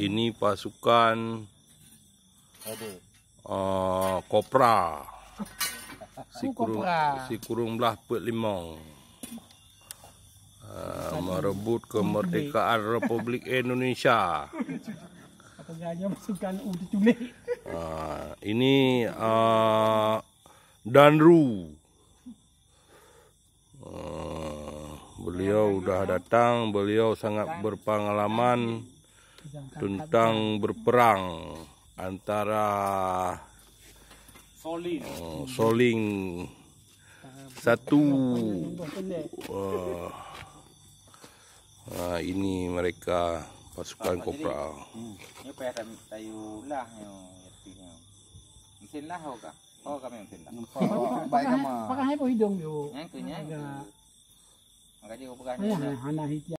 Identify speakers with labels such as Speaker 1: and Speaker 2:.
Speaker 1: ini pasukan uh, eh, kopra. Si oh, kurung, si kurung belah put limong. Uh, merebut kemerdekaan Republik Indonesia. uh, ini uh, Danru. Beliau sudah iya, datang, beliau sangat berpengalaman tentang berperang antara uh, Soling satu uh, uh, ini mereka pasukan kopra. Hmm, Mesin lah kau tindak. Oh, oh baik sama. Pakai Pakai hidung yuk. Yang kenyang. Makanya a u bukan. Ya, anak hijau.